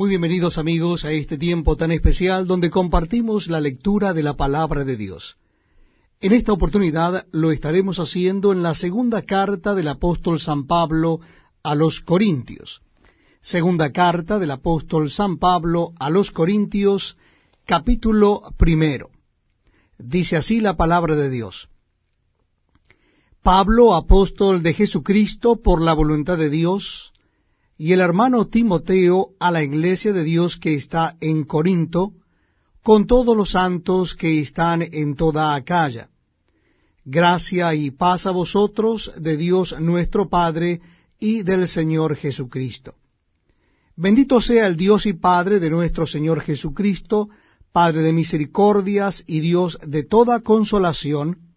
Muy bienvenidos amigos a este tiempo tan especial donde compartimos la lectura de la palabra de Dios. En esta oportunidad lo estaremos haciendo en la segunda carta del apóstol San Pablo a los Corintios. Segunda carta del apóstol San Pablo a los Corintios, capítulo primero. Dice así la palabra de Dios. Pablo, apóstol de Jesucristo por la voluntad de Dios, y el hermano Timoteo a la iglesia de Dios que está en Corinto, con todos los santos que están en toda Acaya. Gracia y paz a vosotros de Dios nuestro Padre y del Señor Jesucristo. Bendito sea el Dios y Padre de nuestro Señor Jesucristo, Padre de misericordias y Dios de toda consolación,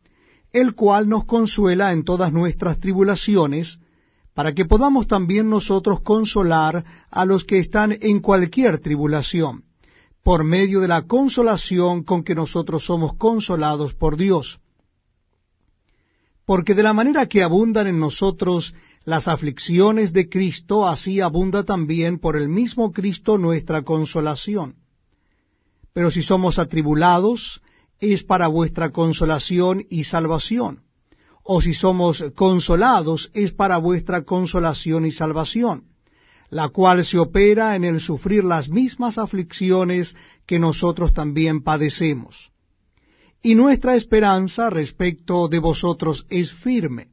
el cual nos consuela en todas nuestras tribulaciones, para que podamos también nosotros consolar a los que están en cualquier tribulación, por medio de la consolación con que nosotros somos consolados por Dios. Porque de la manera que abundan en nosotros las aflicciones de Cristo, así abunda también por el mismo Cristo nuestra consolación. Pero si somos atribulados, es para vuestra consolación y salvación o si somos consolados, es para vuestra consolación y salvación, la cual se opera en el sufrir las mismas aflicciones que nosotros también padecemos. Y nuestra esperanza respecto de vosotros es firme,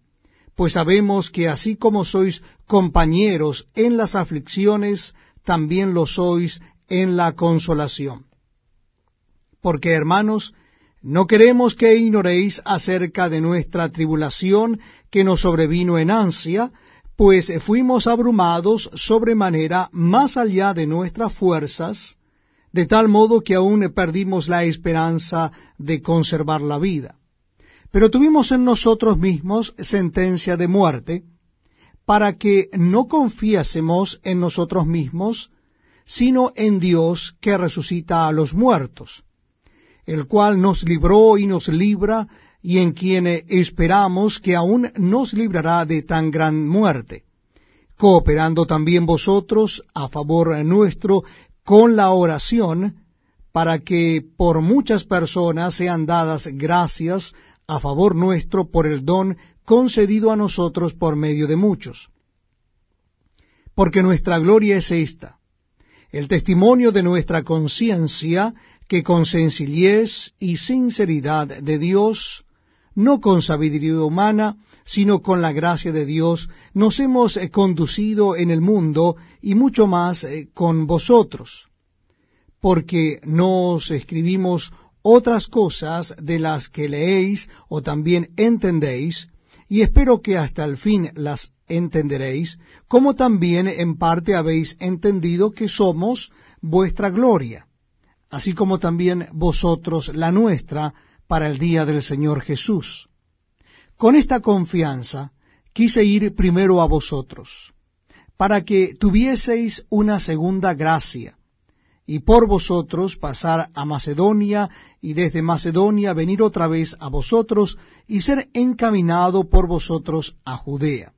pues sabemos que así como sois compañeros en las aflicciones, también lo sois en la consolación. Porque, hermanos, no queremos que ignoréis acerca de nuestra tribulación que nos sobrevino en Ansia, pues fuimos abrumados sobremanera más allá de nuestras fuerzas, de tal modo que aún perdimos la esperanza de conservar la vida. Pero tuvimos en nosotros mismos sentencia de muerte, para que no confiásemos en nosotros mismos, sino en Dios que resucita a los muertos el cual nos libró y nos libra, y en quien esperamos que aún nos librará de tan gran muerte, cooperando también vosotros a favor nuestro con la oración, para que por muchas personas sean dadas gracias a favor nuestro por el don concedido a nosotros por medio de muchos. Porque nuestra gloria es esta, el testimonio de nuestra conciencia que con sencillez y sinceridad de Dios, no con sabiduría humana, sino con la gracia de Dios, nos hemos eh, conducido en el mundo y mucho más eh, con vosotros, porque nos escribimos otras cosas de las que leéis o también entendéis, y espero que hasta el fin las entenderéis, como también en parte habéis entendido que somos vuestra gloria así como también vosotros la nuestra para el día del Señor Jesús. Con esta confianza quise ir primero a vosotros, para que tuvieseis una segunda gracia, y por vosotros pasar a Macedonia, y desde Macedonia venir otra vez a vosotros, y ser encaminado por vosotros a Judea.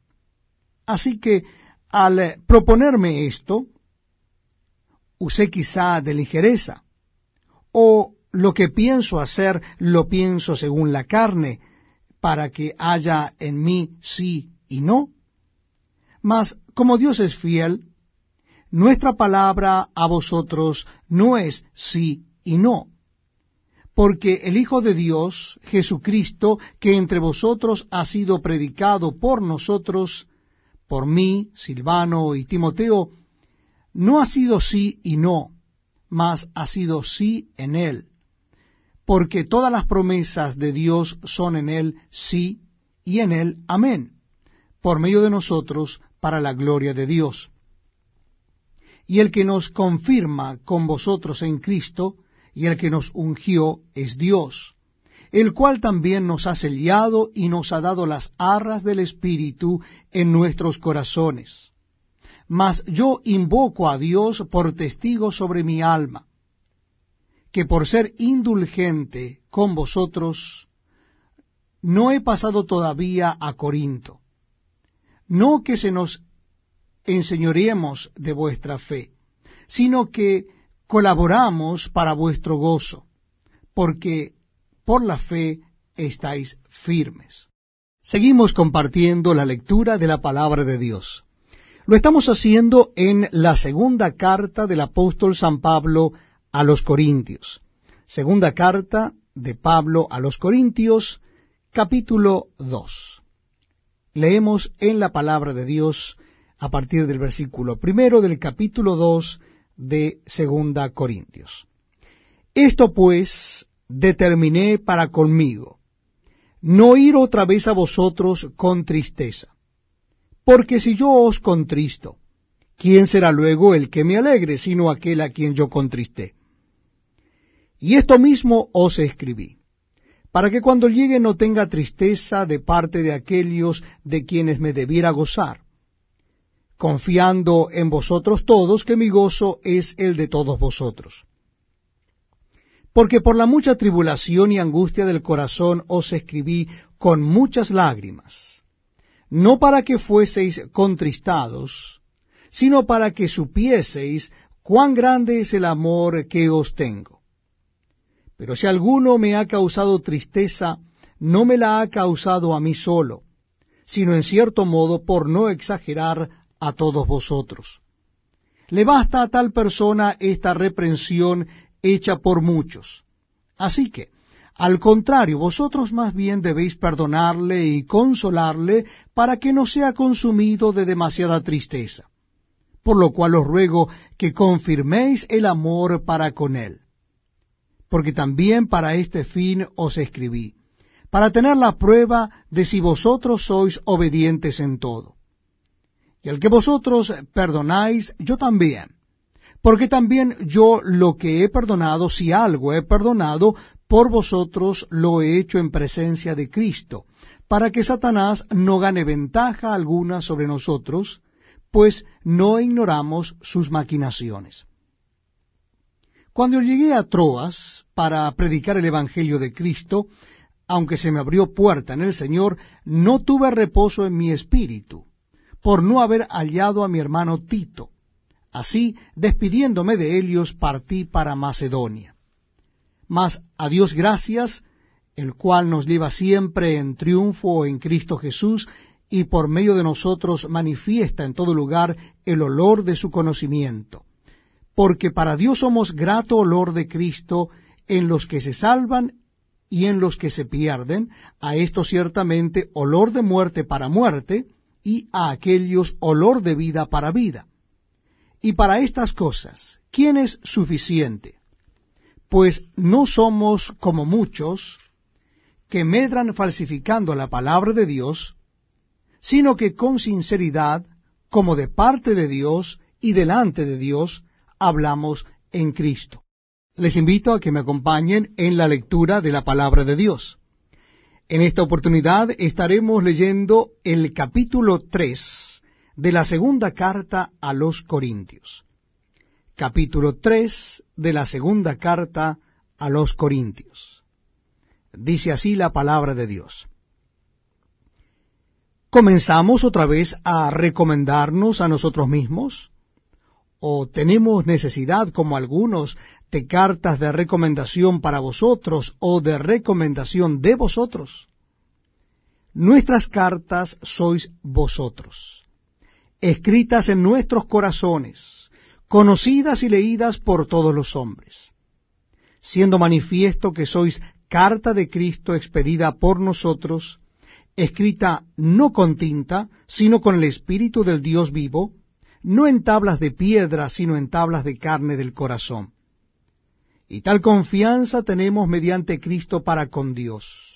Así que, al proponerme esto, usé quizá de ligereza, o lo que pienso hacer lo pienso según la carne, para que haya en mí sí y no. Mas como Dios es fiel, nuestra palabra a vosotros no es sí y no, porque el Hijo de Dios, Jesucristo, que entre vosotros ha sido predicado por nosotros, por mí, Silvano y Timoteo, no ha sido sí y no, mas ha sido sí en él, porque todas las promesas de Dios son en él sí y en él amén, por medio de nosotros para la gloria de Dios. Y el que nos confirma con vosotros en Cristo, y el que nos ungió es Dios, el cual también nos ha sellado y nos ha dado las arras del Espíritu en nuestros corazones mas yo invoco a Dios por testigo sobre mi alma, que por ser indulgente con vosotros, no he pasado todavía a Corinto. No que se nos enseñoremos de vuestra fe, sino que colaboramos para vuestro gozo, porque por la fe estáis firmes. Seguimos compartiendo la lectura de la palabra de Dios. Lo estamos haciendo en la segunda carta del apóstol San Pablo a los Corintios. Segunda carta de Pablo a los Corintios, capítulo 2. Leemos en la palabra de Dios a partir del versículo primero del capítulo 2 de Segunda Corintios. Esto pues determiné para conmigo, no ir otra vez a vosotros con tristeza porque si yo os contristo, ¿quién será luego el que me alegre, sino aquel a quien yo contristé? Y esto mismo os escribí, para que cuando llegue no tenga tristeza de parte de aquellos de quienes me debiera gozar, confiando en vosotros todos que mi gozo es el de todos vosotros. Porque por la mucha tribulación y angustia del corazón os escribí con muchas lágrimas no para que fueseis contristados, sino para que supieseis cuán grande es el amor que os tengo. Pero si alguno me ha causado tristeza, no me la ha causado a mí solo, sino en cierto modo por no exagerar a todos vosotros. Le basta a tal persona esta reprensión hecha por muchos. Así que, al contrario, vosotros más bien debéis perdonarle y consolarle para que no sea consumido de demasiada tristeza. Por lo cual os ruego que confirméis el amor para con él. Porque también para este fin os escribí, para tener la prueba de si vosotros sois obedientes en todo. Y al que vosotros perdonáis, yo también porque también yo lo que he perdonado, si algo he perdonado, por vosotros lo he hecho en presencia de Cristo, para que Satanás no gane ventaja alguna sobre nosotros, pues no ignoramos sus maquinaciones. Cuando llegué a Troas para predicar el Evangelio de Cristo, aunque se me abrió puerta en el Señor, no tuve reposo en mi espíritu, por no haber hallado a mi hermano Tito. Así, despidiéndome de Helios, partí para Macedonia mas a Dios gracias, el cual nos lleva siempre en triunfo en Cristo Jesús, y por medio de nosotros manifiesta en todo lugar el olor de su conocimiento. Porque para Dios somos grato olor de Cristo en los que se salvan y en los que se pierden, a esto ciertamente olor de muerte para muerte, y a aquellos olor de vida para vida. Y para estas cosas, ¿quién es suficiente? pues no somos como muchos que medran falsificando la palabra de Dios, sino que con sinceridad, como de parte de Dios y delante de Dios, hablamos en Cristo. Les invito a que me acompañen en la lectura de la palabra de Dios. En esta oportunidad estaremos leyendo el capítulo 3 de la segunda carta a los Corintios capítulo 3 de la segunda carta a los Corintios. Dice así la palabra de Dios. ¿Comenzamos otra vez a recomendarnos a nosotros mismos? ¿O tenemos necesidad, como algunos, de cartas de recomendación para vosotros o de recomendación de vosotros? Nuestras cartas sois vosotros, escritas en nuestros corazones, conocidas y leídas por todos los hombres, siendo manifiesto que sois carta de Cristo expedida por nosotros, escrita no con tinta, sino con el Espíritu del Dios vivo, no en tablas de piedra, sino en tablas de carne del corazón. Y tal confianza tenemos mediante Cristo para con Dios.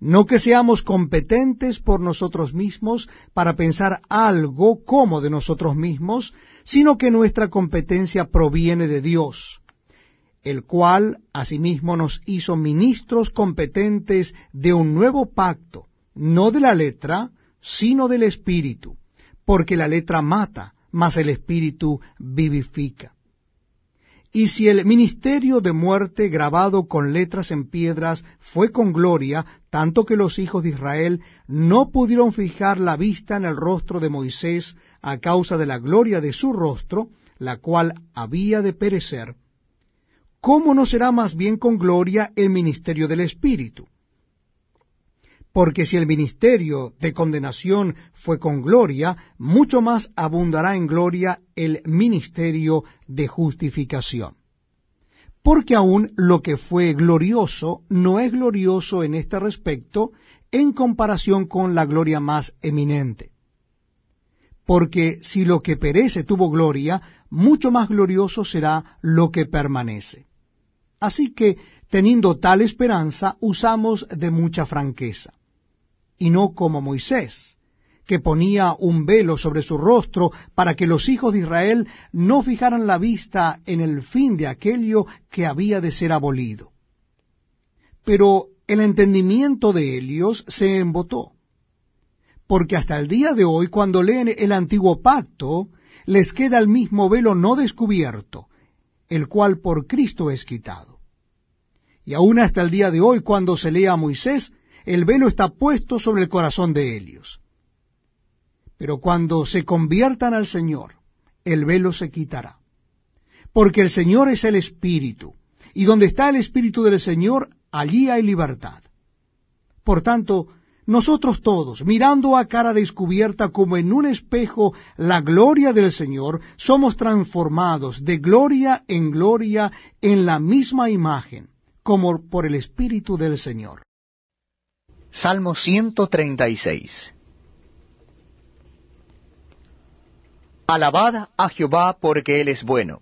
No que seamos competentes por nosotros mismos para pensar algo como de nosotros mismos, sino que nuestra competencia proviene de Dios, el cual asimismo nos hizo ministros competentes de un nuevo pacto, no de la letra, sino del espíritu, porque la letra mata, mas el espíritu vivifica. Y si el ministerio de muerte grabado con letras en piedras fue con gloria, tanto que los hijos de Israel no pudieron fijar la vista en el rostro de Moisés a causa de la gloria de su rostro, la cual había de perecer, ¿cómo no será más bien con gloria el ministerio del Espíritu? Porque si el ministerio de condenación fue con gloria, mucho más abundará en gloria el ministerio de justificación. Porque aún lo que fue glorioso no es glorioso en este respecto en comparación con la gloria más eminente. Porque si lo que perece tuvo gloria, mucho más glorioso será lo que permanece. Así que, teniendo tal esperanza, usamos de mucha franqueza y no como Moisés, que ponía un velo sobre su rostro para que los hijos de Israel no fijaran la vista en el fin de aquello que había de ser abolido. Pero el entendimiento de ellos se embotó, porque hasta el día de hoy, cuando leen el antiguo pacto, les queda el mismo velo no descubierto, el cual por Cristo es quitado. Y aún hasta el día de hoy, cuando se lee a Moisés, el velo está puesto sobre el corazón de ellos. Pero cuando se conviertan al Señor, el velo se quitará. Porque el Señor es el Espíritu, y donde está el Espíritu del Señor, allí hay libertad. Por tanto, nosotros todos, mirando a cara descubierta como en un espejo la gloria del Señor, somos transformados de gloria en gloria en la misma imagen, como por el Espíritu del Señor. Salmo 136. Alabad a Jehová porque Él es bueno,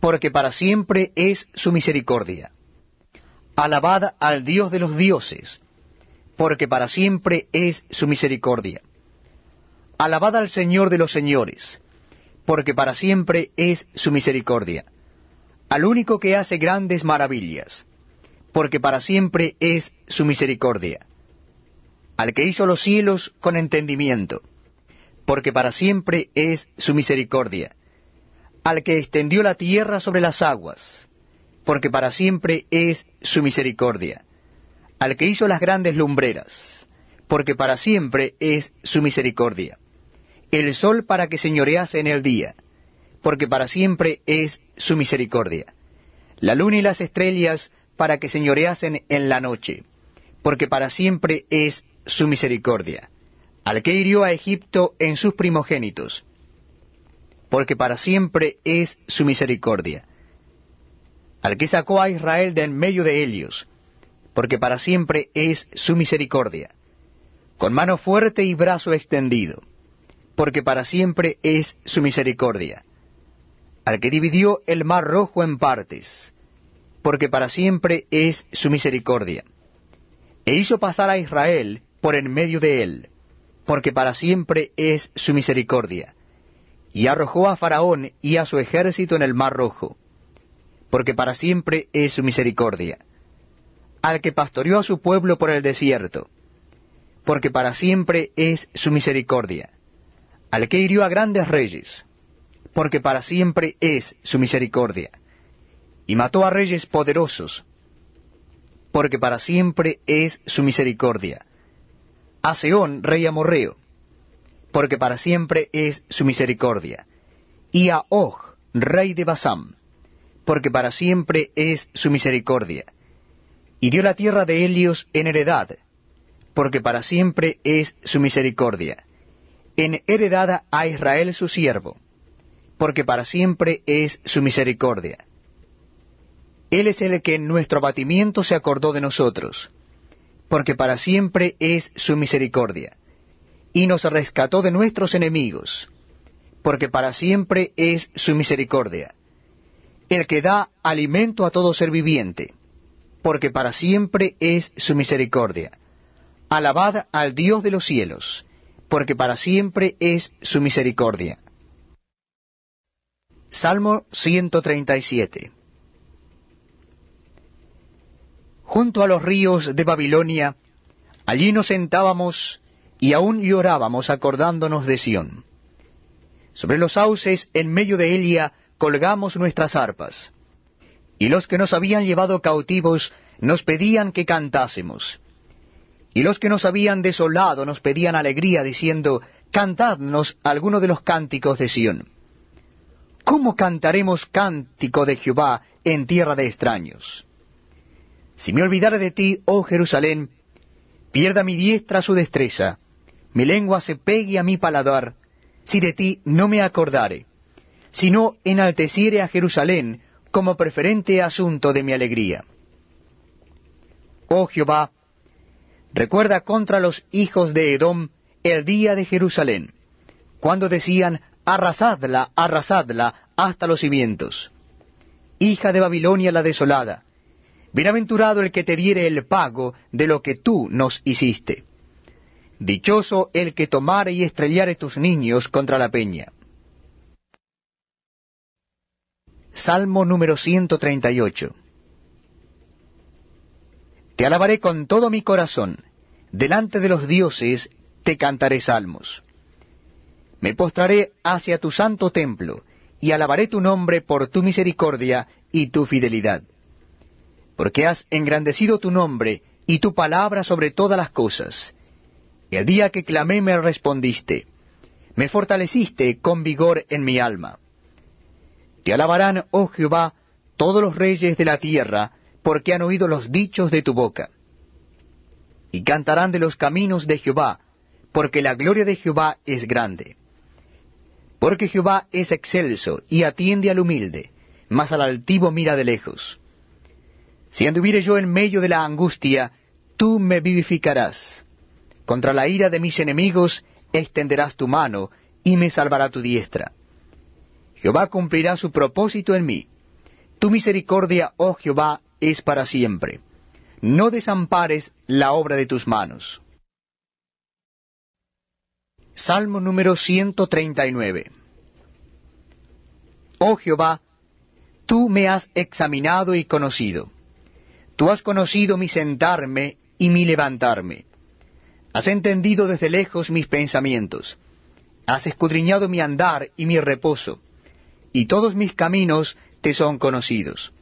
porque para siempre es su misericordia. Alabad al Dios de los dioses, porque para siempre es su misericordia. Alabad al Señor de los señores, porque para siempre es su misericordia. Al único que hace grandes maravillas porque para siempre es su misericordia. Al que hizo los cielos con entendimiento, porque para siempre es su misericordia. Al que extendió la tierra sobre las aguas, porque para siempre es su misericordia. Al que hizo las grandes lumbreras, porque para siempre es su misericordia. El sol para que señorease en el día, porque para siempre es su misericordia. La luna y las estrellas para que señoreasen en la noche, porque para siempre es su misericordia, al que hirió a Egipto en sus primogénitos, porque para siempre es su misericordia, al que sacó a Israel de en medio de ellos, porque para siempre es su misericordia, con mano fuerte y brazo extendido, porque para siempre es su misericordia, al que dividió el mar rojo en partes, porque para siempre es su misericordia. E hizo pasar a Israel por en medio de él, porque para siempre es su misericordia. Y arrojó a Faraón y a su ejército en el mar rojo, porque para siempre es su misericordia. Al que pastoreó a su pueblo por el desierto, porque para siempre es su misericordia. Al que hirió a grandes reyes, porque para siempre es su misericordia y mató a reyes poderosos, porque para siempre es su misericordia. A Seón, rey amorreo, porque para siempre es su misericordia. Y a Og, rey de Basán, porque para siempre es su misericordia. Y dio la tierra de Helios en heredad, porque para siempre es su misericordia. En heredada a Israel su siervo, porque para siempre es su misericordia él es el que en nuestro abatimiento se acordó de nosotros, porque para siempre es su misericordia, y nos rescató de nuestros enemigos, porque para siempre es su misericordia, el que da alimento a todo ser viviente, porque para siempre es su misericordia. Alabad al Dios de los cielos, porque para siempre es su misericordia. Salmo 137 junto a los ríos de Babilonia, allí nos sentábamos y aún llorábamos acordándonos de Sión. Sobre los sauces en medio de Elia colgamos nuestras arpas, y los que nos habían llevado cautivos nos pedían que cantásemos, y los que nos habían desolado nos pedían alegría, diciendo, Cantadnos alguno de los cánticos de Sión. ¿Cómo cantaremos cántico de Jehová en tierra de extraños? Si me olvidare de ti, oh Jerusalén, pierda mi diestra su destreza, mi lengua se pegue a mi paladar, si de ti no me acordare, si no enalteciere a Jerusalén como preferente asunto de mi alegría. Oh Jehová, recuerda contra los hijos de Edom el día de Jerusalén, cuando decían, arrasadla, arrasadla, hasta los cimientos. Hija de Babilonia la desolada, Bienaventurado el que te diere el pago de lo que tú nos hiciste. Dichoso el que tomare y estrellare tus niños contra la peña. Salmo número 138. Te alabaré con todo mi corazón, delante de los dioses te cantaré salmos. Me postraré hacia tu santo templo, y alabaré tu nombre por tu misericordia y tu fidelidad porque has engrandecido tu nombre y tu palabra sobre todas las cosas. Y el día que clamé me respondiste, me fortaleciste con vigor en mi alma. Te alabarán, oh Jehová, todos los reyes de la tierra, porque han oído los dichos de tu boca. Y cantarán de los caminos de Jehová, porque la gloria de Jehová es grande. Porque Jehová es excelso y atiende al humilde, mas al altivo mira de lejos. Si anduviere yo en medio de la angustia, tú me vivificarás. Contra la ira de mis enemigos extenderás tu mano, y me salvará tu diestra. Jehová cumplirá su propósito en mí. Tu misericordia, oh Jehová, es para siempre. No desampares la obra de tus manos. Salmo número 139 Oh Jehová, tú me has examinado y conocido. Tú has conocido mi sentarme y mi levantarme. Has entendido desde lejos mis pensamientos. Has escudriñado mi andar y mi reposo. Y todos mis caminos te son conocidos.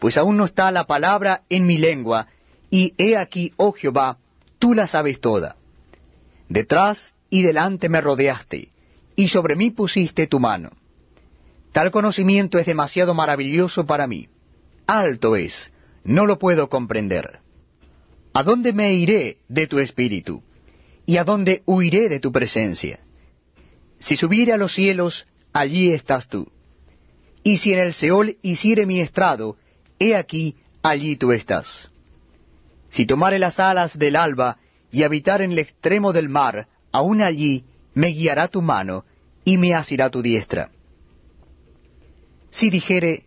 Pues aún no está la palabra en mi lengua, y he aquí, oh Jehová, tú la sabes toda. Detrás y delante me rodeaste, y sobre mí pusiste tu mano. Tal conocimiento es demasiado maravilloso para mí alto es, no lo puedo comprender. ¿A dónde me iré de tu espíritu? ¿Y a dónde huiré de tu presencia? Si subiere a los cielos, allí estás tú. Y si en el Seol hiciere mi estrado, he aquí, allí tú estás. Si tomare las alas del alba y habitar en el extremo del mar, aún allí me guiará tu mano y me asirá tu diestra. Si dijere,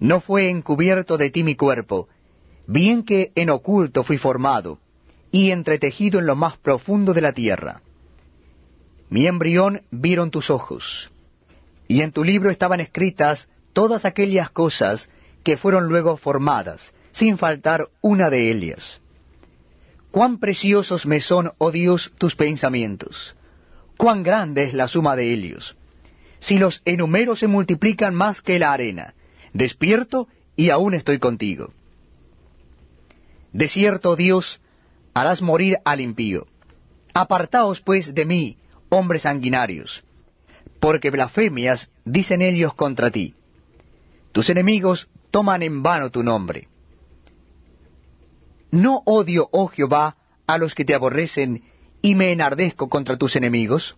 No fue encubierto de ti mi cuerpo, bien que en oculto fui formado, y entretejido en lo más profundo de la tierra. Mi embrión vieron tus ojos, y en tu libro estaban escritas todas aquellas cosas que fueron luego formadas, sin faltar una de ellas. Cuán preciosos me son, oh Dios, tus pensamientos, cuán grande es la suma de ellos. Si los enumero se multiplican más que la arena, Despierto y aún estoy contigo. De cierto, Dios, harás morir al impío. Apartaos pues de mí, hombres sanguinarios, porque blasfemias dicen ellos contra ti. Tus enemigos toman en vano tu nombre. No odio, oh Jehová, a los que te aborrecen, y me enardezco contra tus enemigos.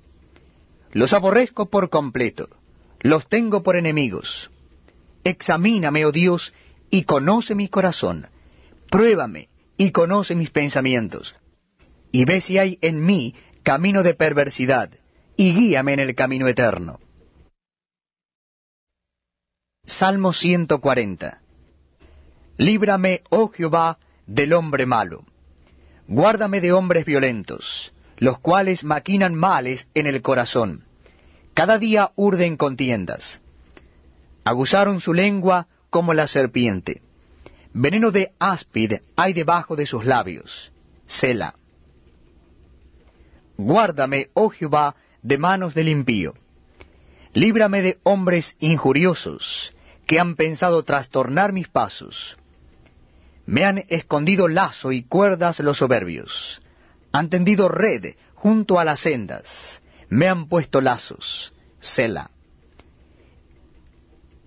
Los aborrezco por completo, los tengo por enemigos. Examíname, oh Dios, y conoce mi corazón. Pruébame y conoce mis pensamientos. Y ve si hay en mí camino de perversidad, y guíame en el camino eterno. Salmo 140 Líbrame, oh Jehová, del hombre malo. Guárdame de hombres violentos, los cuales maquinan males en el corazón. Cada día urden contiendas aguzaron su lengua como la serpiente. Veneno de áspid hay debajo de sus labios. Sela. Guárdame, oh Jehová, de manos del impío. Líbrame de hombres injuriosos, que han pensado trastornar mis pasos. Me han escondido lazo y cuerdas los soberbios. Han tendido red junto a las sendas. Me han puesto lazos. Sela.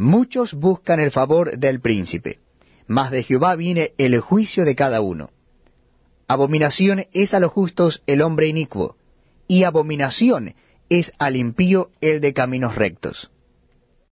Muchos buscan el favor del príncipe, mas de Jehová viene el juicio de cada uno. Abominación es a los justos el hombre inicuo, y abominación es al impío el de caminos rectos.